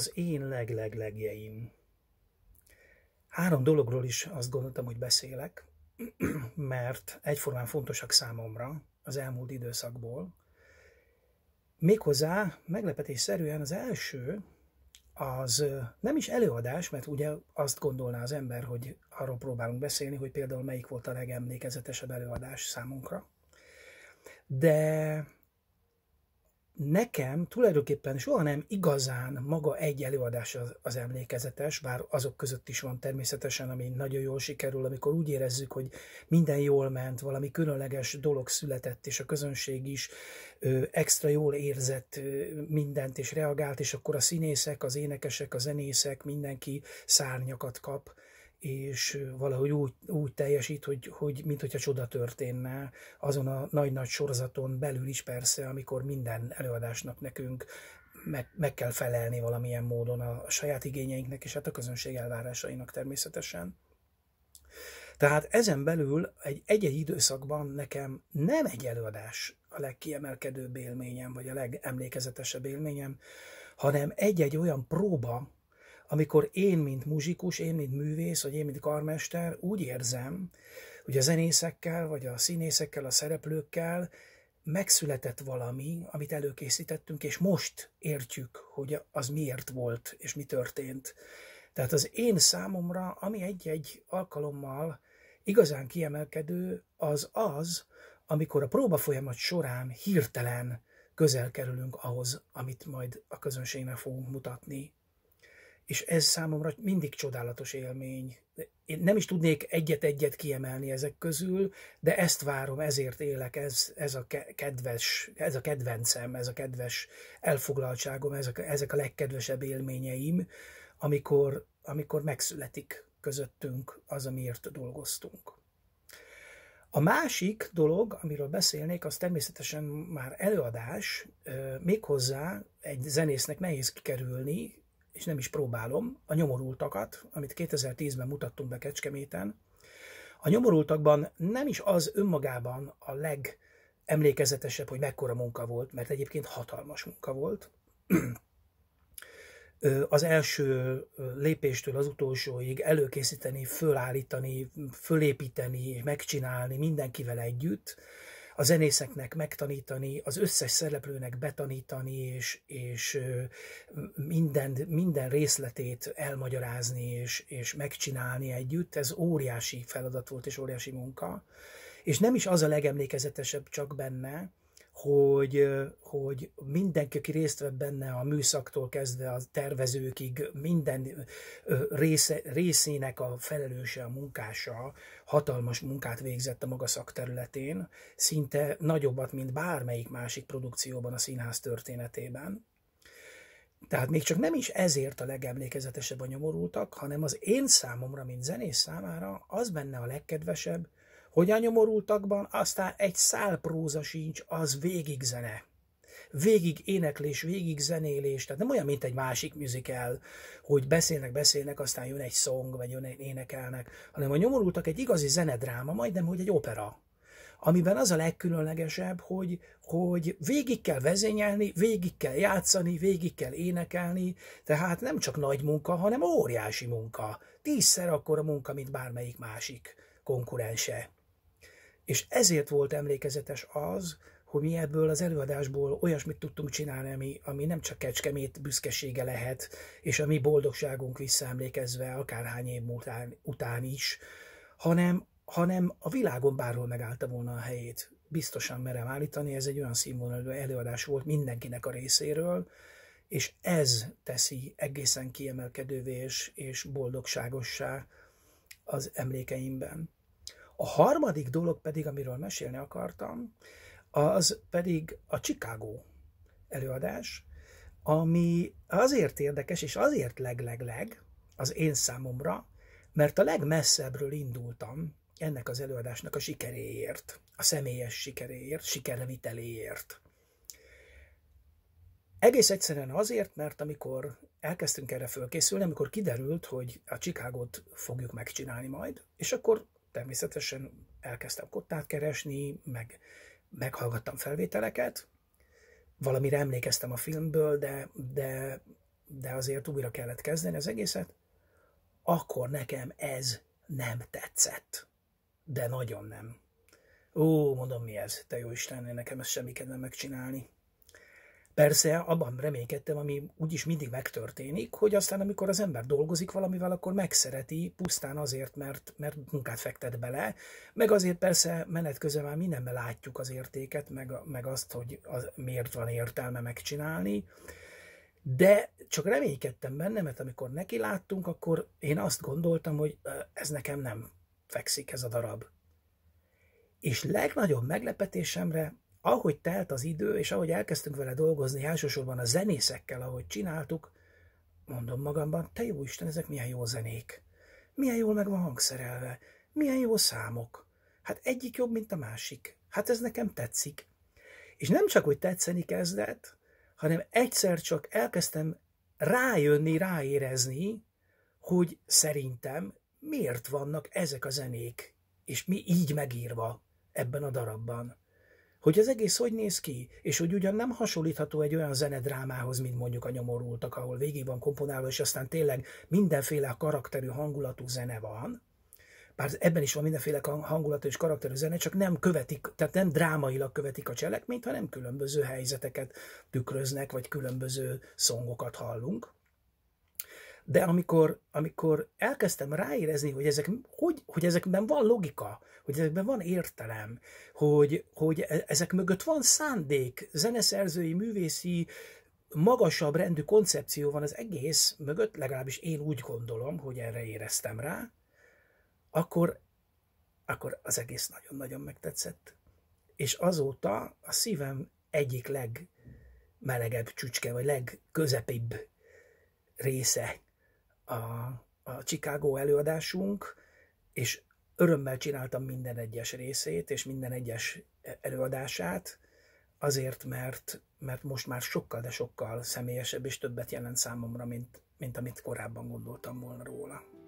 az én leglegjeim. Három dologról is azt gondoltam, hogy beszélek, mert egyformán fontosak számomra az elmúlt időszakból. Méghozzá meglepetésszerűen az első, az nem is előadás, mert ugye azt gondolná az ember, hogy arról próbálunk beszélni, hogy például melyik volt a legemlékezetesebb előadás számunkra. De nekem tulajdonképpen soha nem igazán maga egy előadás az, az emlékezetes, bár azok között is van természetesen, ami nagyon jól sikerül, amikor úgy érezzük, hogy minden jól ment, valami különleges dolog született, és a közönség is ö, extra jól érzett ö, mindent, és reagált, és akkor a színészek, az énekesek, a zenészek, mindenki szárnyakat kap és valahogy úgy, úgy teljesít, hogy, hogy mint hogyha csoda történne, azon a nagy-nagy sorozaton belül is persze, amikor minden előadásnak nekünk meg, meg kell felelni valamilyen módon a, saját igényeinknek, és hát a közönség elvárásainak természetesen. Tehát ezen belül egy egy-egy időszakban nekem nem egy előadás a legkiemelkedőbb élményem, vagy a legemlékezetesebb élményem, hanem egy-egy olyan próba, amikor én, mint muzsikus, én, mint művész, vagy én, mint karmester úgy érzem, hogy a zenészekkel, vagy a színészekkel, a szereplőkkel megszületett valami, amit előkészítettünk, és most értjük, hogy az miért volt, és mi történt. Tehát az én számomra, ami egy-egy alkalommal igazán kiemelkedő, az az, amikor a próba folyamat során hirtelen közel kerülünk ahhoz, amit majd a közönségnek fogunk mutatni és ez számomra mindig csodálatos élmény. Én nem is tudnék egyet-egyet kiemelni ezek közül, de ezt várom, ezért élek, ez, ez, a, kedves, ez a kedvencem, ez a kedves elfoglaltságom, ezek, ezek a legkedvesebb élményeim, amikor, amikor megszületik közöttünk az, amiért dolgoztunk. A másik dolog, amiről beszélnék, az természetesen már előadás, méghozzá egy zenésznek nehéz kikerülni, és nem is próbálom, a nyomorultakat, amit 2010-ben mutattunk be Kecskeméten. A nyomorultakban nem is az önmagában a legemlékezetesebb, hogy mekkora munka volt, mert egyébként hatalmas munka volt. az első lépéstől az utolsóig előkészíteni, fölállítani, fölépíteni, megcsinálni mindenkivel együtt, a zenészeknek megtanítani, az összes szereplőnek betanítani, és, és minden, minden részletét elmagyarázni és, és megcsinálni együtt, ez óriási feladat volt és óriási munka. És nem is az a legemlékezetesebb csak benne, hogy, hogy mindenki, aki részt vett benne a műszaktól kezdve a tervezőkig, minden része, részének a felelőse, a munkása hatalmas munkát végzett a maga szakterületén, szinte nagyobbat, mint bármelyik másik produkcióban a színház történetében. Tehát még csak nem is ezért a legemlékezetesebb a nyomorultak, hanem az én számomra, mint zenész számára az benne a legkedvesebb, hogy a nyomorultakban aztán egy szál próza sincs, az végig zene. Végig éneklés, végig zenélés, tehát nem olyan, mint egy másik musical, hogy beszélnek, beszélnek, aztán jön egy szong, vagy jön egy énekelnek, hanem a nyomorultak egy igazi zenedráma, majdnem, hogy egy opera amiben az a legkülönlegesebb, hogy, hogy végig kell vezényelni, végig kell játszani, végig kell énekelni, tehát nem csak nagy munka, hanem óriási munka. Tízszer akkora munka, mint bármelyik másik konkurense. És ezért volt emlékezetes az, hogy mi ebből az előadásból olyasmit tudtunk csinálni, ami, ami nem csak kecskemét büszkesége lehet, és a mi boldogságunk visszaemlékezve akárhány év után, után is, hanem, hanem a világon bárhol megállta volna a helyét. Biztosan merem állítani, ez egy olyan színvonalú előadás volt mindenkinek a részéről, és ez teszi egészen kiemelkedővé és, és boldogságossá az emlékeimben. A harmadik dolog pedig, amiről mesélni akartam, az pedig a Chicago előadás, ami azért érdekes, és azért leglegleg az én számomra, mert a legmesszebbről indultam ennek az előadásnak a sikeréért, a személyes sikeréért, sikerviteléért. Egész egyszerűen azért, mert amikor elkezdtünk erre fölkészülni, amikor kiderült, hogy a Csikágot fogjuk megcsinálni majd, és akkor természetesen elkezdtem kottát keresni, meg meghallgattam felvételeket, valamire emlékeztem a filmből, de, de, de azért újra kellett kezdeni az egészet, akkor nekem ez nem tetszett. De nagyon nem. Ó, mondom mi ez, te jó Isten, nekem ezt semmi kedvem megcsinálni. Persze, abban reménykedtem, ami úgyis mindig megtörténik, hogy aztán, amikor az ember dolgozik valamivel, akkor megszereti, pusztán azért, mert, mert munkát fektet bele, meg azért persze menet közben már mindenben látjuk az értéket, meg, meg azt, hogy az, miért van értelme megcsinálni, de csak reménykedtem benne, mert amikor neki láttunk, akkor én azt gondoltam, hogy ez nekem nem fekszik ez a darab. És legnagyobb meglepetésemre ahogy telt az idő, és ahogy elkezdtünk vele dolgozni, elsősorban a zenészekkel, ahogy csináltuk, mondom magamban, te jó Isten, ezek milyen jó zenék, milyen jól meg van hangszerelve, milyen jó számok. Hát egyik jobb, mint a másik. Hát ez nekem tetszik. És nem csak, hogy tetszeni kezdett, hanem egyszer csak elkezdtem rájönni, ráérezni, hogy szerintem miért vannak ezek a zenék, és mi így megírva ebben a darabban hogy az egész hogy néz ki, és hogy ugyan nem hasonlítható egy olyan zenedrámához, mint mondjuk a nyomorultak, ahol végig van komponálva, és aztán tényleg mindenféle karakterű hangulatú zene van, bár ebben is van mindenféle hangulatú és karakterű zene, csak nem követik, tehát nem drámailag követik a cselekményt, hanem különböző helyzeteket tükröznek, vagy különböző szongokat hallunk de amikor, amikor elkezdtem ráérezni, hogy, ezek, hogy, hogy ezekben van logika, hogy ezekben van értelem, hogy, hogy e, ezek mögött van szándék, zeneszerzői, művészi, magasabb rendű koncepció van az egész mögött, legalábbis én úgy gondolom, hogy erre éreztem rá, akkor, akkor az egész nagyon-nagyon megtetszett. És azóta a szívem egyik legmelegebb csücske, vagy legközepibb része a, a Chicago előadásunk, és örömmel csináltam minden egyes részét, és minden egyes előadását, azért, mert, mert most már sokkal, de sokkal személyesebb és többet jelent számomra, mint, mint amit korábban gondoltam volna róla.